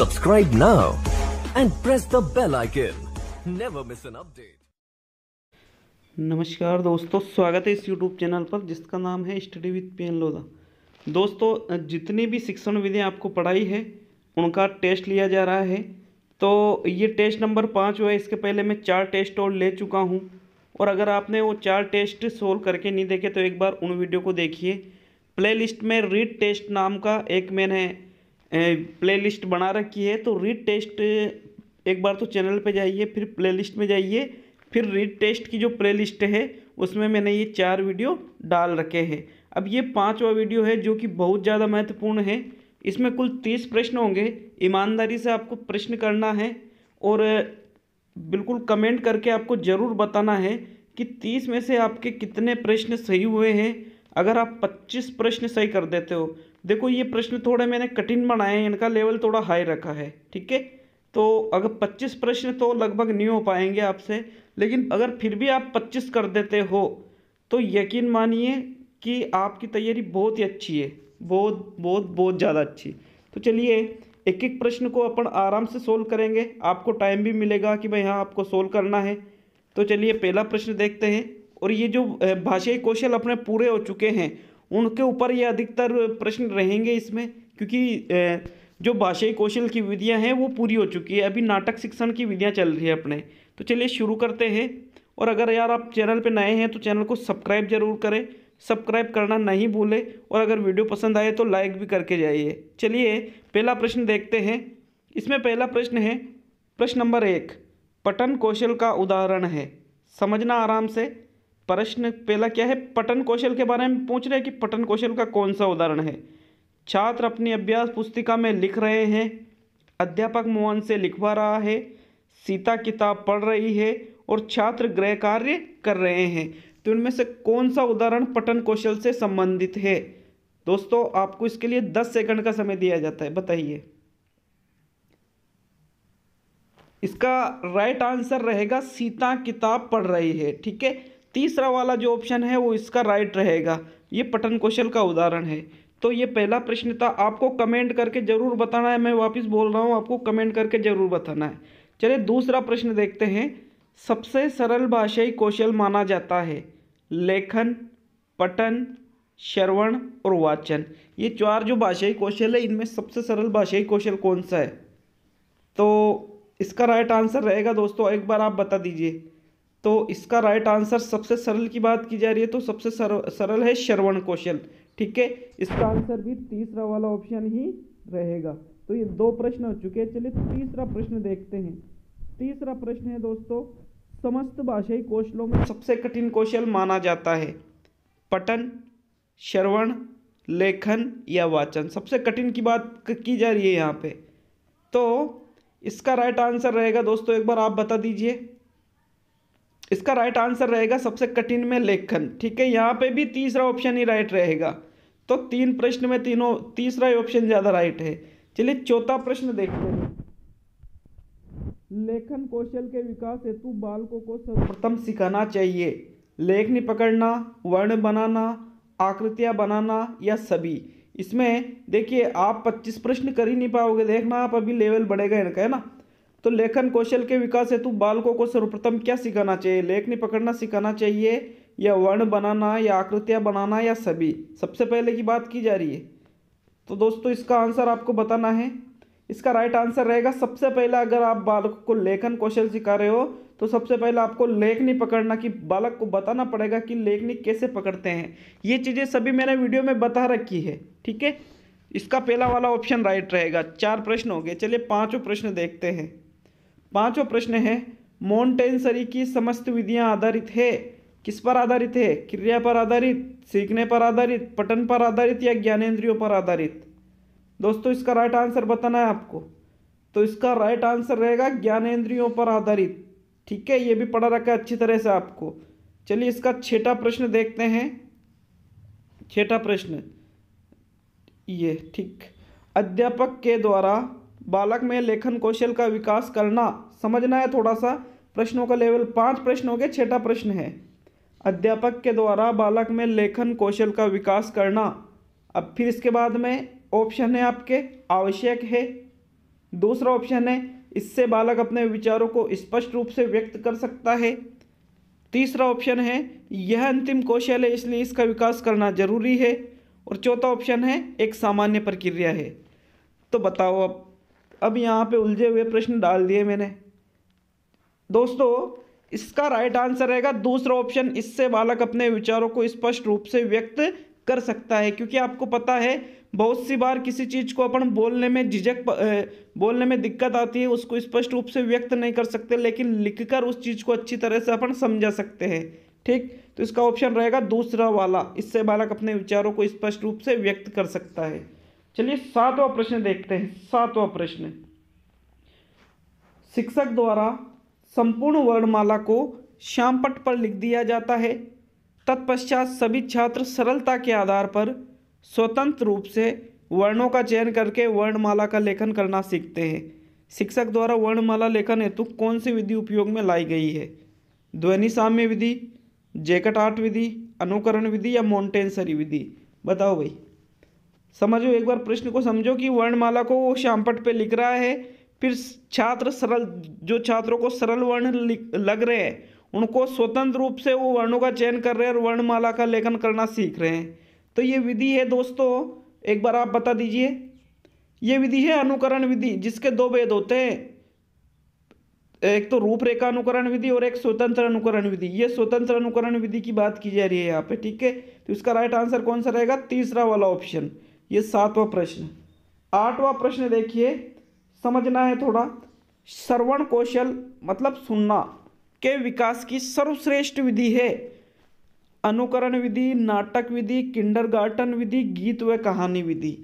Subscribe now and press the bell icon. Never miss an update. नमस्कार दोस्तों स्वागत है इस YouTube चैनल पर जिसका नाम है study with P N Lodha दोस्तों जितनी भी शिक्षण विधियाँ आपको पढ़ाई है उनका टेस्ट लिया जा रहा है तो ये टेस्ट नंबर पाँच हुआ है इसके पहले मैं चार टेस्ट और ले चुका हूँ और अगर आपने वो चार टेस्ट सोल्व करके नहीं देखे तो एक बार उन वीडियो को देखिए प्ले में रीड टेस्ट नाम का एक मैंने प्लेलिस्ट बना रखी है तो रीड टेस्ट एक बार तो चैनल पे जाइए फिर प्लेलिस्ट में जाइए फिर रीड टेस्ट की जो प्लेलिस्ट है उसमें मैंने ये चार वीडियो डाल रखे हैं अब ये पाँचवा वीडियो है जो कि बहुत ज़्यादा महत्वपूर्ण है इसमें कुल तीस प्रश्न होंगे ईमानदारी से आपको प्रश्न करना है और बिल्कुल कमेंट करके आपको ज़रूर बताना है कि तीस में से आपके कितने प्रश्न सही हुए हैं अगर आप 25 प्रश्न सही कर देते हो देखो ये प्रश्न थोड़े मैंने कठिन बनाए हैं इनका लेवल थोड़ा हाई रखा है ठीक है तो अगर 25 प्रश्न तो लगभग नहीं हो पाएंगे आपसे लेकिन अगर फिर भी आप 25 कर देते हो तो यकीन मानिए कि आपकी तैयारी बहुत ही अच्छी है बहुत बहुत बहुत ज़्यादा अच्छी तो चलिए एक एक प्रश्न को अपन आराम से सोल्व करेंगे आपको टाइम भी मिलेगा कि भाई हाँ आपको सोल्व करना है तो चलिए पहला प्रश्न देखते हैं और ये जो भाषाई कौशल अपने पूरे हो चुके हैं उनके ऊपर ये अधिकतर प्रश्न रहेंगे इसमें क्योंकि जो भाषाई कौशल की विधियाँ हैं वो पूरी हो चुकी है अभी नाटक शिक्षण की विधियाँ चल रही है अपने तो चलिए शुरू करते हैं और अगर यार आप चैनल पे नए हैं तो चैनल को सब्सक्राइब जरूर करें सब्सक्राइब करना नहीं भूलें और अगर वीडियो पसंद आए तो लाइक भी करके जाइए चलिए पहला प्रश्न देखते हैं इसमें पहला प्रश्न है प्रश्न नंबर एक पठन कौशल का उदाहरण है समझना आराम से प्रश्न पहला क्या है पटन कौशल के बारे में पूछ रहे हैं कि पटन कौशल का कौन सा उदाहरण है छात्र अपनी अभ्यास पुस्तिका में लिख रहे हैं अध्यापक मोहन से लिखवा रहा है सीता किताब पढ़ रही है और छात्र गृह कार्य कर रहे हैं तो इनमें से कौन सा उदाहरण पटन कौशल से संबंधित है दोस्तों आपको इसके लिए दस सेकंड का समय दिया जाता है बताइए इसका राइट आंसर रहेगा सीता किताब पढ़ रही है ठीक है तीसरा वाला जो ऑप्शन है वो इसका राइट रहेगा ये पठन कौशल का उदाहरण है तो ये पहला प्रश्न था आपको कमेंट करके ज़रूर बताना है मैं वापस बोल रहा हूँ आपको कमेंट करके ज़रूर बताना है चलिए दूसरा प्रश्न देखते हैं सबसे सरल भाषाई कौशल माना जाता है लेखन पठन श्रवण और वाचन ये चार जो भाषाई कौशल है इनमें सबसे सरल भाषाई कौशल कौन सा है तो इसका राइट आंसर रहेगा दोस्तों एक बार आप बता दीजिए तो इसका राइट आंसर सबसे सरल की बात की जा रही है तो सबसे सर, सरल है श्रवण कौशल ठीक है इसका आंसर भी तीसरा वाला ऑप्शन ही रहेगा तो ये दो प्रश्न हो चुके हैं चलिए तीसरा प्रश्न देखते हैं तीसरा प्रश्न है दोस्तों समस्त भाषाई कौशलों में सबसे कठिन कौशल माना जाता है पठन श्रवण लेखन या वाचन सबसे कठिन की बात की जा रही है यहाँ पे तो इसका राइट आंसर रहेगा दोस्तों एक बार आप बता दीजिए इसका राइट आंसर रहेगा सबसे कठिन में लेखन ठीक है यहाँ पे भी तीसरा ऑप्शन ही राइट रहेगा तो तीन प्रश्न में तीनों तीसरा ऑप्शन ज़्यादा राइट है चलिए चौथा प्रश्न देखते हैं लेखन कौशल के विकास हेतु बालकों को सर्वप्रथम सिखाना चाहिए लेखनी पकड़ना वर्ण बनाना आकृतियाँ बनाना या सभी इसमें देखिए आप 25 प्रश्न कर ही नहीं पाओगे देखना आप अभी लेवल बढ़ेगा इनका है ना तो लेखन कौशल के विकास हेतु बालकों को सर्वप्रथम क्या सिखाना चाहिए लेखनी पकड़ना सिखाना चाहिए या वर्ण बनाना या आकृतियाँ बनाना या सभी सबसे पहले की बात की जा रही है तो दोस्तों इसका आंसर आपको बताना है इसका राइट आंसर रहेगा सबसे पहले अगर आप बालक को लेखन कौशल सिखा रहे हो तो सबसे पहले आपको लेखनी पकड़ना कि बालक को बताना पड़ेगा कि लेखनी कैसे पकड़ते हैं ये चीज़ें सभी मैंने वीडियो में बता रखी है ठीक है इसका पहला वाला ऑप्शन राइट रहेगा चार प्रश्न हो गए चलिए पाँचों प्रश्न देखते हैं पांचवा प्रश्न है मोन्टेन्सरी की समस्त विधियां आधारित है किस पर आधारित है क्रिया पर आधारित सीखने पर आधारित पठन पर आधारित या ज्ञानेन्द्रियों पर आधारित दोस्तों इसका राइट आंसर बताना है आपको तो इसका राइट आंसर रहेगा ज्ञानेन्द्रियों पर आधारित ठीक है ये भी पढ़ा रखा है अच्छी तरह से आपको चलिए इसका छठा प्रश्न देखते हैं छठा प्रश्न ये ठीक अध्यापक के द्वारा बालक में लेखन कौशल का विकास करना समझना है थोड़ा सा प्रश्नों का लेवल पाँच प्रश्नों के छठा प्रश्न है अध्यापक के द्वारा बालक में लेखन कौशल का विकास करना अब फिर इसके बाद में ऑप्शन है आपके आवश्यक है दूसरा ऑप्शन है इससे बालक अपने विचारों को स्पष्ट रूप से व्यक्त कर सकता है तीसरा ऑप्शन है यह अंतिम कौशल है इसलिए इसका विकास करना जरूरी है और चौथा ऑप्शन है एक सामान्य प्रक्रिया है तो बताओ अब अब यहाँ पे उलझे हुए प्रश्न डाल दिए मैंने दोस्तों इसका राइट आंसर रहेगा दूसरा ऑप्शन इससे बालक अपने विचारों को स्पष्ट रूप से व्यक्त कर सकता है क्योंकि आपको पता है बहुत सी बार किसी चीज़ को अपन बोलने में झिझक बोलने में दिक्कत आती है उसको स्पष्ट रूप से व्यक्त नहीं कर सकते लेकिन लिखकर उस चीज़ को अच्छी तरह से अपन समझा सकते हैं ठीक तो इसका ऑप्शन रहेगा दूसरा वाला इससे बालक अपने विचारों को स्पष्ट रूप से व्यक्त कर सकता है चलिए सातवां प्रश्न देखते हैं सातवां प्रश्न शिक्षक द्वारा संपूर्ण वर्णमाला को श्यामपट पर लिख दिया जाता है तत्पश्चात सभी छात्र सरलता के आधार पर स्वतंत्र रूप से वर्णों का चयन करके वर्णमाला का लेखन करना सीखते हैं शिक्षक द्वारा वर्णमाला लेखन हेतु कौन सी विधि उपयोग में लाई गई है ध्वनि साम्य विधि जैकट आर्ट विधि अनुकरण विधि या मोन्टेन्सरी विधि बताओ भाई समझो एक बार प्रश्न को समझो कि वर्णमाला को वो श्यामपट पे लिख रहा है फिर छात्र सरल जो छात्रों को सरल वर्ण लग रहे हैं उनको स्वतंत्र रूप से वो वर्णों का चयन कर रहे हैं और वर्णमाला का लेखन करना सीख रहे हैं तो ये विधि है दोस्तों एक बार आप बता दीजिए ये विधि है अनुकरण विधि जिसके दो भेद होते हैं एक तो रूपरेखा अनुकरण विधि और एक स्वतंत्र अनुकरण विधि ये स्वतंत्र अनुकरण विधि की बात की जा रही है यहाँ पे ठीक है तो इसका राइट आंसर कौन सा रहेगा तीसरा वाला ऑप्शन ये सातवा प्रश्न आठवां प्रश्न देखिए समझना है थोड़ा श्रवण कौशल मतलब सुनना के विकास की सर्वश्रेष्ठ विधि है अनुकरण विधि नाटक विधि किंडर विधि गीत व कहानी विधि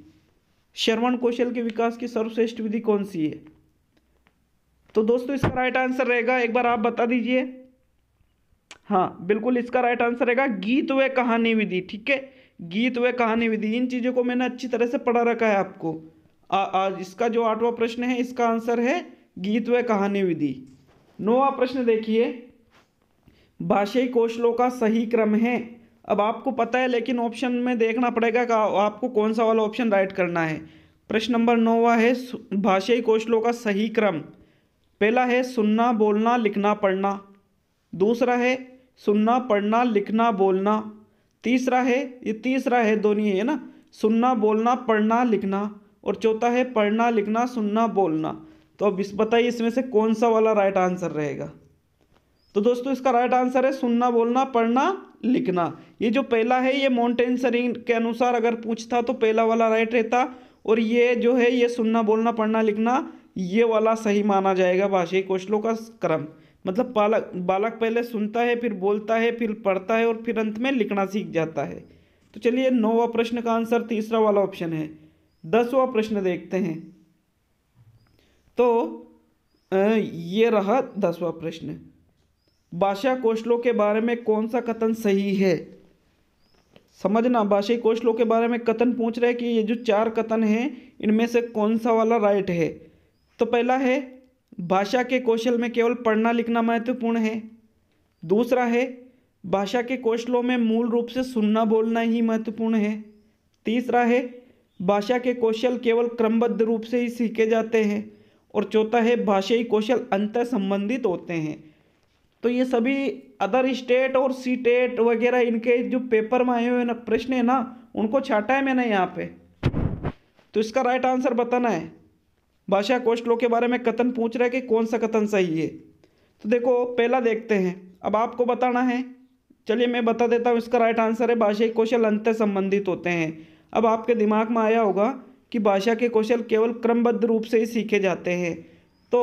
श्रवण कौशल के विकास की सर्वश्रेष्ठ विधि कौन सी है तो दोस्तों इसका राइट आंसर रहेगा एक बार आप बता दीजिए हाँ बिल्कुल इसका राइट आंसर रहेगा गीत व कहानी विधि ठीक है गीत व कहानी विधि इन चीज़ों को मैंने अच्छी तरह से पढ़ा रखा है आपको आ, आ, इसका जो आठवां प्रश्न है इसका आंसर है गीत व कहानी विधि नौवा प्रश्न देखिए भाषाई कौशलों का सही क्रम है अब आपको पता है लेकिन ऑप्शन में देखना पड़ेगा कि आपको कौन सा वाला ऑप्शन राइट करना है प्रश्न नंबर नौवा है भाषाई कौशलों का सही क्रम पहला है सुनना बोलना लिखना पढ़ना दूसरा है सुनना पढ़ना लिखना बोलना तीसरा है ये तीसरा है दोनों है ना सुनना बोलना पढ़ना लिखना और चौथा है पढ़ना लिखना सुनना बोलना तो अब इस बताइए इसमें से कौन सा वाला राइट आंसर रहेगा तो दोस्तों इसका राइट आंसर है सुनना बोलना पढ़ना लिखना ये जो पहला है ये माउंटेन सरिंग के अनुसार अगर पूछता तो पहला वाला राइट रहता और ये जो है ये सुनना बोलना पढ़ना लिखना ये वाला सही माना जाएगा भाषाई कौशलों का क्रम मतलब बालक बालक पहले सुनता है फिर बोलता है फिर पढ़ता है और फिर अंत में लिखना सीख जाता है तो चलिए नौवा प्रश्न का आंसर तीसरा वाला ऑप्शन है दसवा प्रश्न देखते हैं तो ये रहा दसवा प्रश्न भाषा कौशलों के बारे में कौन सा कथन सही है समझना भाषा कौशलों के बारे में कथन पूछ रहे हैं कि ये जो चार कथन हैं इनमें से कौन सा वाला राइट है तो पहला है भाषा के कौशल में केवल पढ़ना लिखना महत्वपूर्ण है दूसरा है भाषा के कौशलों में मूल रूप से सुनना बोलना ही महत्वपूर्ण है तीसरा है भाषा के कौशल केवल क्रमबद्ध रूप से ही सीखे जाते हैं और चौथा है भाषाई कौशल अंतर संबंधित होते हैं तो ये सभी अदर स्टेट और सी टेट वगैरह इनके जो पेपर में आए हुए ना प्रश्न है ना उनको छाटा है मैंने यहाँ पे तो इसका राइट आंसर बताना है भाषा कोष्ठ लोग के बारे में कथन पूछ रहा है कि कौन सा कथन सही है तो देखो पहला देखते हैं अब आपको बताना है चलिए मैं बता देता हूँ इसका राइट आंसर है के कौशल अंत संबंधित होते हैं अब आपके दिमाग में आया होगा कि भाषा के कौशल केवल क्रमबद्ध रूप से ही सीखे जाते हैं तो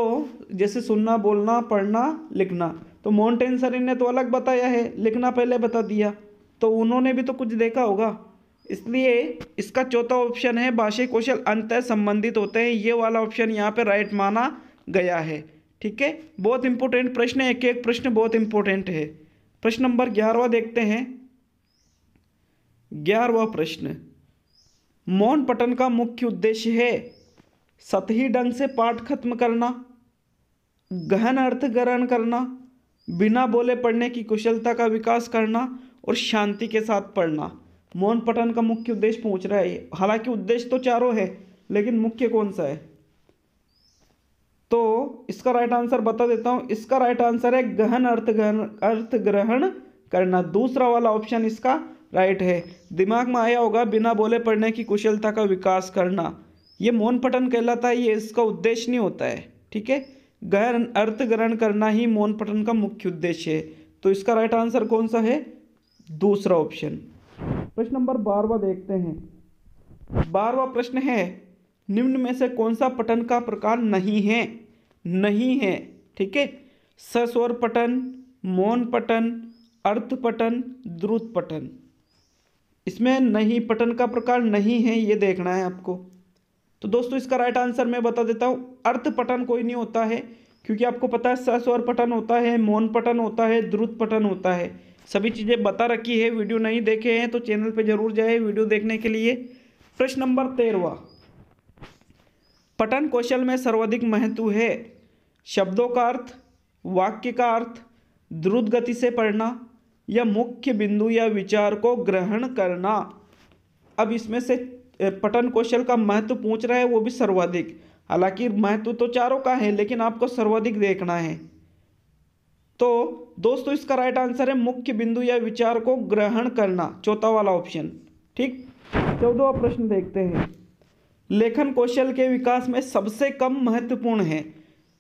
जैसे सुनना बोलना पढ़ना लिखना तो मोन्टेन सरिन ने तो अलग बताया है लिखना पहले बता दिया तो उन्होंने भी तो कुछ देखा होगा इसलिए इसका चौथा ऑप्शन है भाषा कौशल अंत संबंधित होते हैं ये वाला ऑप्शन यहाँ पे राइट माना गया है ठीक है बहुत इंपॉर्टेंट प्रश्न है एक एक प्रश्न बहुत इंपॉर्टेंट है प्रश्न नंबर ग्यारहवा देखते हैं ग्यारहवा प्रश्न मौन पठन का मुख्य उद्देश्य है सतही ढंग से पाठ खत्म करना गहन अर्थ ग्रहण करना बिना बोले पढ़ने की कुशलता का विकास करना और शांति के साथ पढ़ना मोहन पठन का मुख्य उद्देश्य पहुंच रहा है हालांकि उद्देश्य तो चारों है लेकिन मुख्य कौन सा है तो इसका राइट आंसर बता देता हूँ इसका राइट आंसर है गहन अर्थ गहन अर्थ ग्रहण करना दूसरा वाला ऑप्शन इसका राइट है दिमाग में आया होगा बिना बोले पढ़ने की कुशलता का विकास करना ये मौन पठन कहलाता है ये इसका उद्देश्य नहीं होता है ठीक है गहन अर्थ ग्रहण करना ही मौन पठन का मुख्य उद्देश्य है तो इसका राइट आंसर कौन सा है दूसरा ऑप्शन प्रश्न नंबर बारवा देखते हैं बारवा प्रश्न है निम्न में से कौन सा पटन का प्रकार नहीं है नहीं है ठीक है सस्वर पटन मौन पटन अर्थ पटन द्रुत पटन इसमें नहीं पटन का प्रकार नहीं है ये देखना है आपको तो दोस्तों इसका राइट आंसर मैं बता देता हूँ अर्थ पटन कोई नहीं होता है क्योंकि आपको पता है सस्वर पटन होता है मौन पटन होता है द्रुत पटन होता है सभी चीज़ें बता रखी है वीडियो नहीं देखे हैं तो चैनल पे जरूर जाए वीडियो देखने के लिए प्रश्न नंबर तेरवा पठन कौशल में सर्वाधिक महत्व है शब्दों का अर्थ वाक्य का अर्थ द्रुत गति से पढ़ना या मुख्य बिंदु या विचार को ग्रहण करना अब इसमें से पठन कौशल का महत्व पूछ रहा है वो भी सर्वाधिक हालांकि महत्व तो चारों का है लेकिन आपको सर्वाधिक देखना है तो दोस्तों इसका राइट आंसर है मुख्य बिंदु या विचार को ग्रहण करना चौथा वाला ऑप्शन ठीक चौदह प्रश्न देखते हैं लेखन कौशल के विकास में सबसे कम महत्वपूर्ण है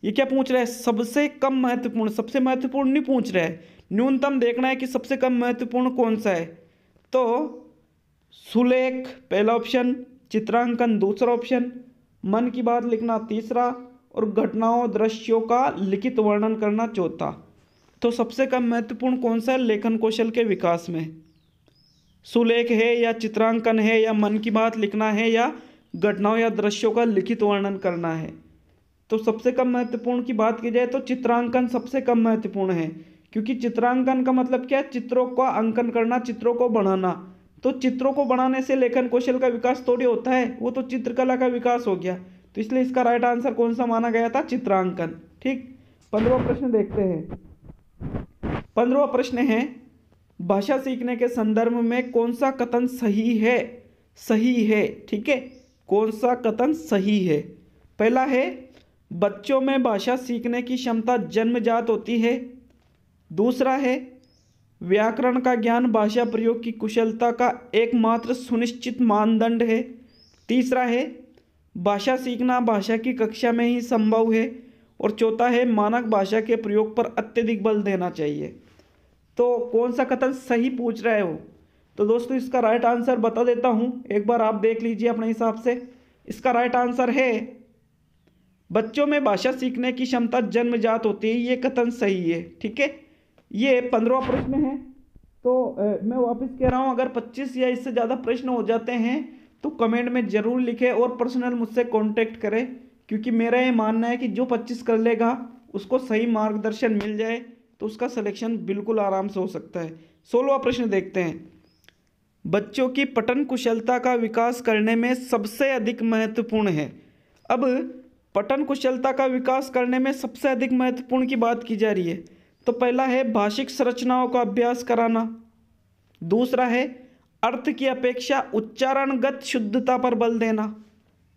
ये क्या पूछ रहा है सबसे कम महत्वपूर्ण सबसे महत्वपूर्ण नहीं पूछ रहा है न्यूनतम देखना है कि सबसे कम महत्वपूर्ण कौन सा है तो सुलेख पहला ऑप्शन चित्रांकन दूसरा ऑप्शन मन की बात लिखना तीसरा और घटनाओं दृश्यों का लिखित वर्णन करना चौथा तो सबसे कम महत्वपूर्ण कौन सा है लेखन कौशल के विकास में सुलेख है या चित्रांकन है या मन की बात लिखना है या घटनाओं या दृश्यों का लिखित वर्णन करना है तो सबसे कम महत्वपूर्ण की बात की जाए तो चित्रांकन सबसे कम महत्वपूर्ण है क्योंकि चित्रांकन का मतलब क्या है चित्रों का अंकन करना चित्रों को बढ़ाना तो चित्रों को बढ़ाने से लेखन कौशल का विकास थोड़ी होता है वो तो चित्रकला का विकास हो गया तो इसलिए इसका राइट आंसर कौन सा माना गया था चित्रांकन ठीक पंद्रह प्रश्न देखते हैं पंद्रवा प्रश्न है भाषा सीखने के संदर्भ में कौन सा कथन सही है सही है ठीक है कौन सा कथन सही है पहला है बच्चों में भाषा सीखने की क्षमता जन्मजात होती है दूसरा है व्याकरण का ज्ञान भाषा प्रयोग की कुशलता का एकमात्र सुनिश्चित मानदंड है तीसरा है भाषा सीखना भाषा की कक्षा में ही संभव है और चौथा है मानक भाषा के प्रयोग पर अत्यधिक बल देना चाहिए तो कौन सा कथन सही पूछ रहे हो तो दोस्तों इसका राइट आंसर बता देता हूँ एक बार आप देख लीजिए अपने हिसाब से इसका राइट आंसर है बच्चों में भाषा सीखने की क्षमता जन्मजात होती है ये कथन सही है ठीक है ये पंद्रवा प्रश्न है तो ए, मैं वापस कह रहा हूँ अगर पच्चीस या इससे ज़्यादा प्रश्न हो जाते हैं तो कमेंट में ज़रूर लिखें और पर्सनल मुझसे कांटेक्ट करें क्योंकि मेरा ये मानना है कि जो पच्चीस कर लेगा उसको सही मार्गदर्शन मिल जाए तो उसका सिलेक्शन बिल्कुल आराम से हो सकता है सोलवा प्रश्न देखते हैं बच्चों की पठन कुशलता का विकास करने में सबसे अधिक महत्वपूर्ण है अब पठन कुशलता का विकास करने में सबसे अधिक महत्वपूर्ण की बात की जा रही है तो पहला है भाषिक संरचनाओं का अभ्यास कराना दूसरा है अर्थ की अपेक्षा उच्चारणगत शुद्धता पर बल देना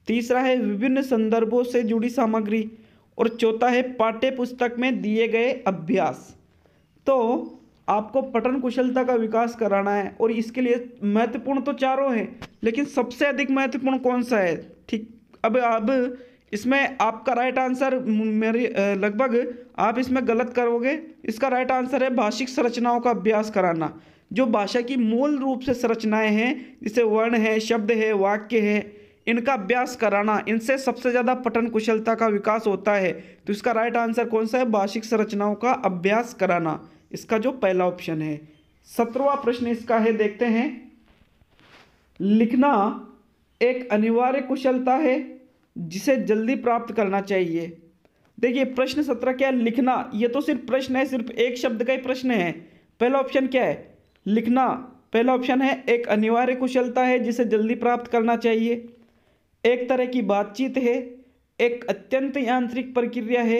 तीसरा है विभिन्न संदर्भों से जुड़ी सामग्री और चौथा है पाठ्य पुस्तक में दिए गए अभ्यास तो आपको पठन कुशलता का विकास कराना है और इसके लिए महत्वपूर्ण तो चारों हैं लेकिन सबसे अधिक महत्वपूर्ण कौन सा है ठीक अब अब इसमें आपका राइट आंसर मेरी लगभग आप इसमें गलत करोगे इसका राइट आंसर है भाषिक संरचनाओं का अभ्यास कराना जो भाषा की मूल रूप से संरचनाएं हैं जैसे वर्ण है शब्द है वाक्य है इनका अभ्यास कराना इनसे सबसे ज़्यादा पठन कुशलता का विकास होता है तो इसका राइट आंसर कौन सा है भाषिक संरचनाओं का अभ्यास कराना इसका जो पहला ऑप्शन है सत्रवा प्रश्न इसका है देखते हैं लिखना एक अनिवार्य कुशलता है जिसे जल्दी प्राप्त करना चाहिए देखिए प्रश्न सत्रह क्या है लिखना ये तो सिर्फ प्रश्न है सिर्फ एक शब्द का ही प्रश्न है पहला ऑप्शन क्या है लिखना पहला ऑप्शन है एक अनिवार्य कुशलता है जिसे जल्दी प्राप्त करना चाहिए एक तरह की बातचीत है एक अत्यंत यांत्रिक प्रक्रिया है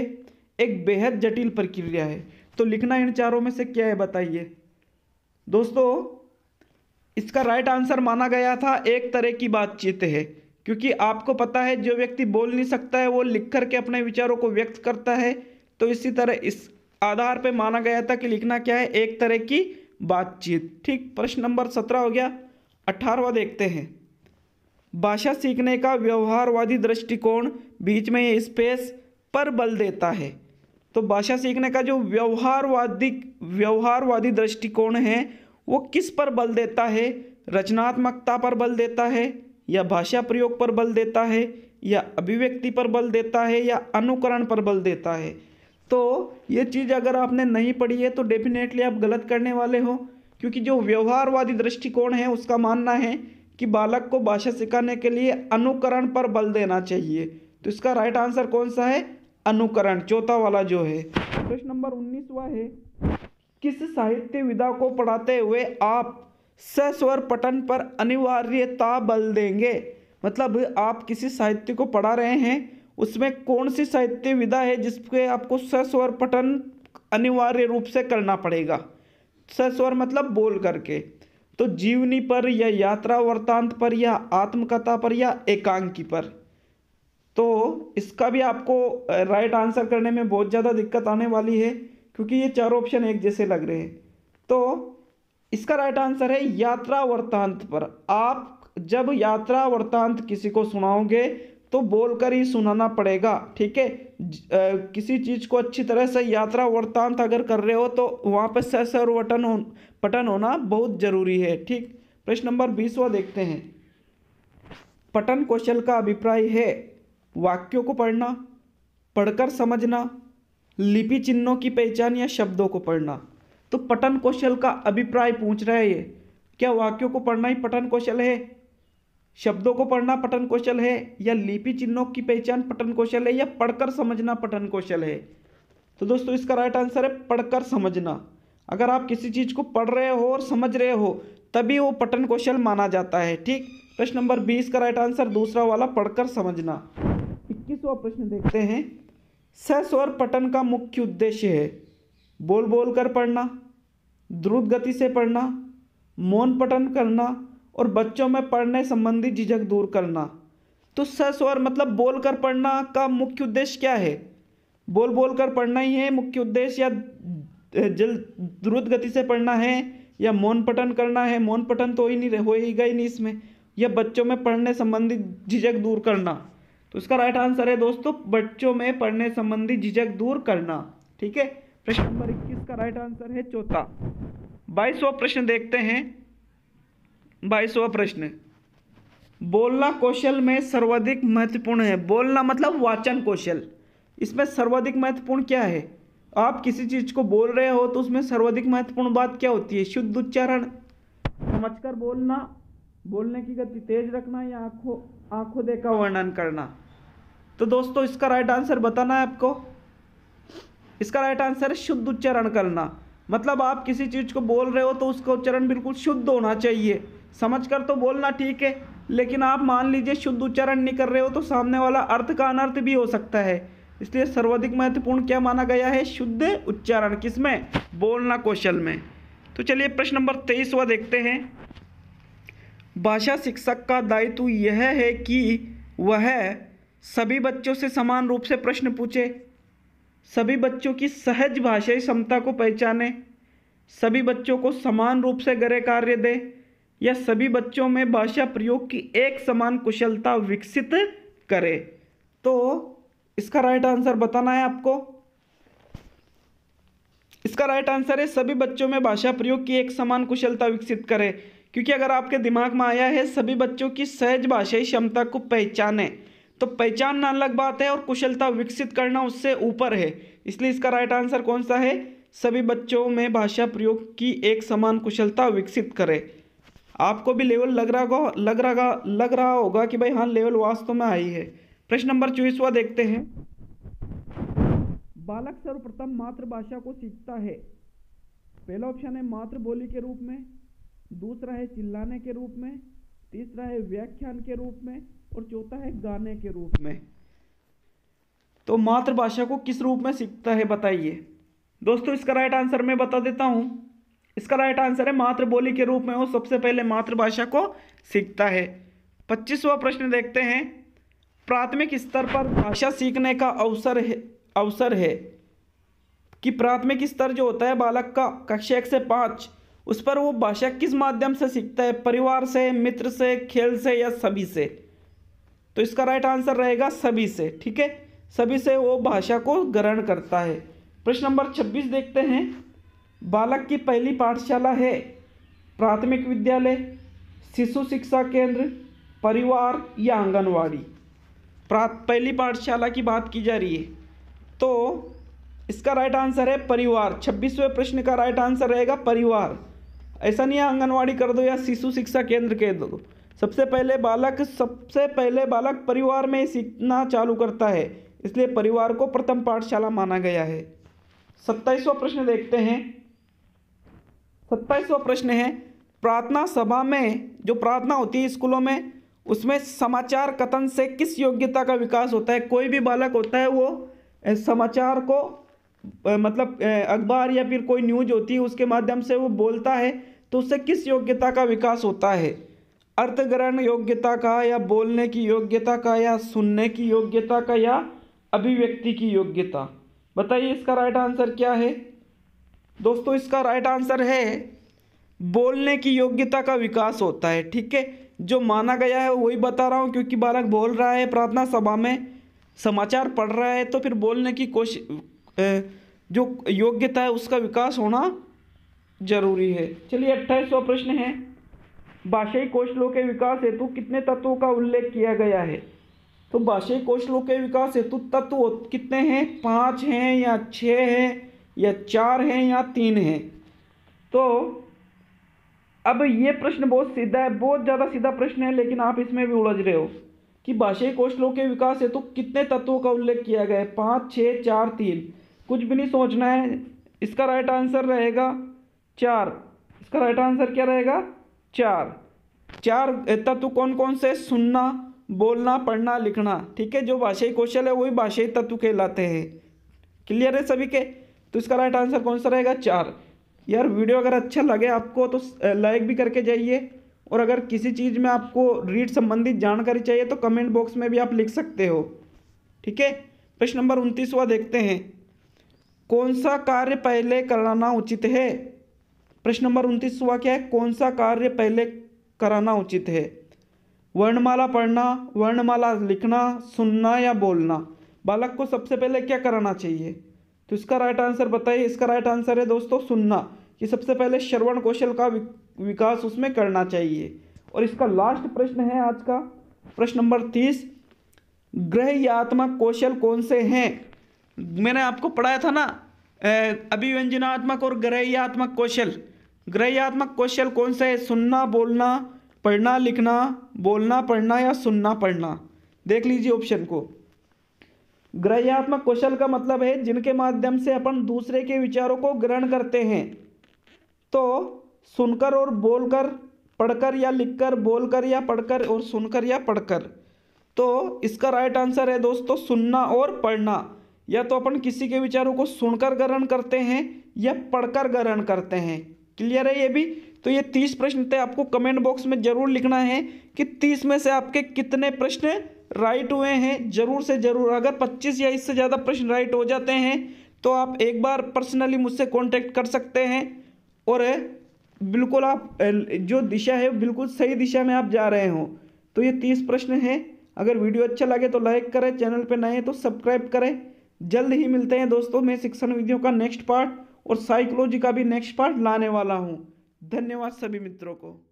एक बेहद जटिल प्रक्रिया है तो लिखना इन चारों में से क्या है बताइए दोस्तों इसका राइट आंसर माना गया था एक तरह की बातचीत है क्योंकि आपको पता है जो व्यक्ति बोल नहीं सकता है वो लिख कर के अपने विचारों को व्यक्त करता है तो इसी तरह इस आधार पर माना गया था कि लिखना क्या है एक तरह की बातचीत ठीक प्रश्न नंबर सत्रह हो गया अठारहवा देखते हैं भाषा सीखने का व्यवहारवादी दृष्टिकोण बीच में स्पेस पर बल देता है तो भाषा सीखने का जो व्यवहारवादी व्यवहारवादी दृष्टिकोण है वो किस पर बल देता है रचनात्मकता पर बल देता है या भाषा प्रयोग पर बल देता है या अभिव्यक्ति पर बल देता है या अनुकरण पर बल देता है तो ये चीज़ अगर आपने नहीं पढ़ी है तो डेफिनेटली आप गलत करने वाले हो क्योंकि जो व्यवहारवादी दृष्टिकोण है उसका मानना है कि बालक को भाषा सिखाने के लिए अनुकरण पर बल देना चाहिए तो इसका राइट आंसर कौन सा है अनुकरण चौथा वाला जो है प्रश्न नंबर उन्नीसवा है किस साहित्य विधा को पढ़ाते हुए आप सस्वर पठन पर अनिवार्यता बल देंगे मतलब आप किसी साहित्य को पढ़ा रहे हैं उसमें कौन सी साहित्य विधा है जिसके आपको सस्वर पठन अनिवार्य रूप से करना पड़ेगा सस्वर मतलब बोल करके तो जीवनी पर या यात्रा वर्तांत पर या आत्मकथा पर या एकांकी पर तो इसका भी आपको राइट आंसर करने में बहुत ज़्यादा दिक्कत आने वाली है क्योंकि ये चार ऑप्शन एक जैसे लग रहे हैं तो इसका राइट आंसर है यात्रा वर्तांत पर आप जब यात्रा वर्तांत किसी को सुनाओगे तो बोलकर ही सुनाना पड़ेगा ठीक है किसी चीज़ को अच्छी तरह से यात्रा वृत्तांत अगर कर रहे हो तो वहाँ पर ससर वटन हो पठन होना बहुत ज़रूरी है ठीक प्रश्न नंबर बीसवा देखते हैं पठन कौशल का अभिप्राय है वाक्यों को पढ़ना पढ़कर समझना लिपि चिन्हों की पहचान या शब्दों को पढ़ना तो पठन कौशल का अभिप्राय पूछ रहा है ये क्या वाक्यों को पढ़ना ही पठन कौशल है शब्दों को पढ़ना पठन कौशल है या लिपि चिन्हों की पहचान पठन कौशल है या पढ़कर समझना पठन कौशल है तो दोस्तों इसका राइट आंसर है पढ़कर समझना अगर आप किसी चीज़ को पढ़ रहे हो और समझ रहे हो तभी वो पठन कौशल माना जाता है ठीक प्रश्न नंबर बीस का राइट आंसर दूसरा वाला पढ़कर समझना इक्कीसवा प्रश्न देखते हैं सस्वर पठन का मुख्य उद्देश्य है बोल बोल कर पढ़ना द्रुत गति से पढ़ना मौन पठन करना और बच्चों में पढ़ने संबंधी झिझक दूर करना तो सस्वर मतलब बोल कर पढ़ना का मुख्य उद्देश्य क्या है बोल बोल कर पढ़ना ही है मुख्य उद्देश्य या जल द्रुत गति से पढ़ना है या मौन पठन करना है मौन पठन तो ही नहीं हो ही नहीं इसमें या बच्चों में पढ़ने संबंधी झिझक दूर करना तो इसका राइट आंसर है दोस्तों बच्चों में पढ़ने संबंधी झिझक दूर करना ठीक है प्रश्न नंबर इक्कीस का राइट आंसर है चौथा बाईसवा प्रश्न देखते हैं बाईसवा प्रश्न बोलना कौशल में सर्वाधिक महत्वपूर्ण है बोलना मतलब वाचन कौशल इसमें सर्वाधिक महत्वपूर्ण क्या है आप किसी चीज़ को बोल रहे हो तो उसमें सर्वाधिक महत्वपूर्ण बात क्या होती है शुद्ध उच्चारण समझकर बोलना बोलने की गति तेज रखना या आंखों आंखों देखा वर्णन करना तो दोस्तों इसका राइट आंसर बताना है आपको इसका राइट आंसर है शुद्ध उच्चारण करना मतलब आप किसी चीज़ को बोल रहे हो तो उसका उच्चारण बिल्कुल शुद्ध होना चाहिए समझ कर तो बोलना ठीक है लेकिन आप मान लीजिए शुद्ध उच्चारण नहीं कर रहे हो तो सामने वाला अर्थ का अनर्थ भी हो सकता है इसलिए सर्वाधिक महत्वपूर्ण क्या माना गया है शुद्ध उच्चारण किसमें बोलना कौशल में तो चलिए प्रश्न नंबर तेईस व देखते हैं भाषा शिक्षक का दायित्व यह है कि वह सभी बच्चों से समान रूप से प्रश्न पूछे सभी बच्चों की सहज भाषाई क्षमता को पहचाने सभी बच्चों को समान रूप से गृह कार्य दे या सभी बच्चों में भाषा प्रयोग की एक समान कुशलता विकसित करे तो इसका राइट आंसर बताना है आपको इसका राइट आंसर है सभी बच्चों में भाषा प्रयोग की एक समान कुशलता विकसित करे क्योंकि अगर आपके दिमाग में आया है सभी बच्चों की सहज भाषाई क्षमता को पहचाने तो पहचानना अलग बात है और कुशलता विकसित करना उससे ऊपर है इसलिए इसका राइट आंसर कौन सा है सभी बच्चों में भाषा प्रयोग की एक समान कुशलता विकसित करें आपको भी लेवल लग रहा होगा लग रहा लग रहा होगा कि भाई हाँ लेवल वास्तव में आई है प्रश्न नंबर चौबीसवा देखते हैं बालक सर्वप्रथम मातृभाषा को सीखता है पहला ऑप्शन है मातृबोली के रूप में दूसरा है चिल्लाने के रूप में तीसरा है व्याख्यान के रूप में और चौथा है गाने के रूप में तो मातृभाषा को किस रूप में सीखता है बताइए दोस्तों इसका राइट आंसर मैं बता देता हूँ इसका राइट आंसर है मातृबोली के रूप में वो सबसे पहले मातृभाषा को सीखता है पच्चीसवा प्रश्न देखते हैं प्राथमिक स्तर पर भाषा सीखने का अवसर है अवसर है कि प्राथमिक स्तर जो होता है बालक का कक्षा एक से पाँच उस पर वो भाषा किस माध्यम से सीखता है परिवार से मित्र से खेल से या सभी से तो इसका राइट आंसर रहेगा सभी से ठीक है सभी से वो भाषा को ग्रहण करता है प्रश्न नंबर छब्बीस देखते हैं बालक की पहली पाठशाला है प्राथमिक विद्यालय शिशु शिक्षा केंद्र परिवार या आंगनवाड़ी प्रा पहली पाठशाला की बात की जा रही है तो इसका राइट आंसर है परिवार छब्बीसवें प्रश्न का राइट आंसर रहेगा परिवार ऐसा नहीं है आंगनवाड़ी कर दो या शिशु शिक्षा केंद्र कह दो सबसे पहले बालक सबसे पहले बालक परिवार में सीखना चालू करता है इसलिए परिवार को प्रथम पाठशाला माना गया है सत्ताईसवा प्रश्न देखते हैं सत्ताईसवा प्रश्न है प्रार्थना सभा में जो प्रार्थना होती है स्कूलों में उसमें समाचार कथन से किस योग्यता का विकास होता है कोई भी बालक होता है वो समाचार को मतलब अखबार या फिर कोई न्यूज होती है उसके माध्यम से वो बोलता है तो उससे किस योग्यता का विकास होता है अर्थग्रहण योग्यता का या बोलने की योग्यता का या सुनने की योग्यता का या अभिव्यक्ति की योग्यता बताइए इसका राइट आंसर क्या है दोस्तों इसका राइट आंसर है बोलने की योग्यता का विकास होता है ठीक है जो माना गया है वही बता रहा हूँ क्योंकि बालक बोल रहा है प्रार्थना सभा में समाचार पढ़ रहा है तो फिर बोलने की कोशिश जो योग्यता है उसका विकास होना जरूरी है चलिए अट्ठाईसवा प्रश्न है भाषाई कौशलों के विकास हेतु कितने तत्वों का उल्लेख किया गया है तो भाषाई कौशलों के विकास हेतु तत्व कितने हैं पाँच हैं या छः हैं या चार हैं या तीन हैं तो अब ये प्रश्न बहुत सीधा है बहुत ज़्यादा सीधा प्रश्न है लेकिन आप इसमें भी उलझ रहे हो कि भाषाई कौशलों के विकास हेतु तो कितने तत्वों का उल्लेख किया गया है पाँच छः चार तीन कुछ भी नहीं सोचना है इसका राइट आंसर रहेगा चार इसका राइट आंसर क्या रहेगा चार चार तत्व कौन कौन से सुनना बोलना पढ़ना लिखना ठीक है जो भाषाई कौशल है वही भाषाई तत्व कहलाते हैं क्लियर है सभी के तो इसका राइट आंसर कौन सा रहेगा चार यार वीडियो अगर अच्छा लगे आपको तो लाइक भी करके जाइए और अगर किसी चीज़ में आपको रीड संबंधित जानकारी चाहिए तो कमेंट बॉक्स में भी आप लिख सकते हो ठीक है प्रश्न नंबर उनतीसवा देखते हैं कौन सा कार्य पहले कराना उचित है प्रश्न नंबर उनतीसवा क्या है कौन सा कार्य पहले कराना उचित है वर्णमाला पढ़ना वर्णमाला लिखना सुनना या बोलना बालक को सबसे पहले क्या कराना चाहिए तो इसका राइट आंसर बताइए इसका राइट आंसर है दोस्तों सुनना कि सबसे पहले श्रवण कौशल का विकास उसमें करना चाहिए और इसका लास्ट प्रश्न है आज का प्रश्न नंबर तीस ग्रह यात्मक कौशल कौन से हैं मैंने आपको पढ़ाया था ना अभिव्यंजनात्मक और ग्रह्यात्मक कौशल ग्रह्यात्मक कौशल कौन सा है सुनना बोलना पढ़ना लिखना बोलना पढ़ना या सुनना पढ़ना देख लीजिए ऑप्शन को ग्रह्यात्मक कौशल का मतलब है जिनके माध्यम से अपन दूसरे के विचारों को ग्रहण करते हैं तो सुनकर और बोलकर पढ़कर या लिखकर बोलकर या पढ़कर और सुनकर या पढ़कर तो इसका राइट आंसर है दोस्तों सुनना और पढ़ना या तो अपन किसी के विचारों को सुनकर ग्रहण करते हैं या पढ़कर ग्रहण करते हैं क्लियर है ये भी तो ये तीस प्रश्न थे आपको कमेंट बॉक्स में ज़रूर लिखना है कि तीस में से आपके कितने प्रश्न राइट हुए हैं ज़रूर से ज़रूर अगर 25 या इससे ज़्यादा प्रश्न राइट हो जाते हैं तो आप एक बार पर्सनली मुझसे कॉन्टैक्ट कर सकते हैं और बिल्कुल आप जो दिशा है बिल्कुल सही दिशा में आप जा रहे हो तो ये तीस प्रश्न हैं अगर वीडियो अच्छा लगे तो लाइक करें चैनल पर नए तो सब्सक्राइब करें जल्द ही मिलते हैं दोस्तों मैं शिक्षण विधियों का नेक्स्ट पार्ट और साइकोलॉजी का भी नेक्स्ट पार्ट लाने वाला हूँ धन्यवाद सभी मित्रों को